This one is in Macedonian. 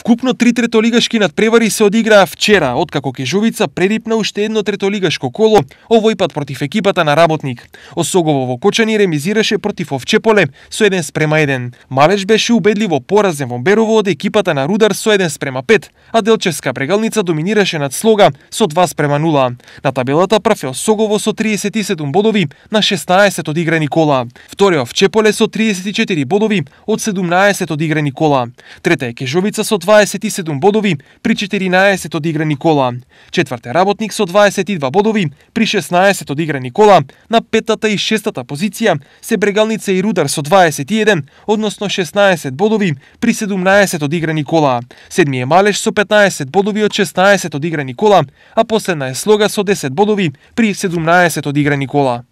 Вкупно три третолигашки надпревари се одиграа вчера, откако Кежовица прерипна уште едно третолигашко коло, овој пат против екипата на работник. Осогово во Кочани ремизираше против Овчеполе со 1 спрема 1. Малеш беше убедливо поразен во Берово од екипата на Рудар со 1 спрема 5, а Делчевска прегалница доминираше над Слога со 2 спрема 0. На табелата прав е Осогово со 37 бодови на 16 одиграни кола. Вториот Овчеполе со 34 бодови од 17 одиграни кола. Трета е Кежовица со 2 27 бодови при 14 одиграни кола. Четврт е работник со 22 бодови при 16 одиграни кола. На петата и шестата позиција се Брегалница и Рудар со 21, односно 16 бодови при 17 одиграни кола. Седми е Малеш со 15 бодови од 16 одиграни кола, а последна е Слога со 10 бодови при 17 одиграни кола.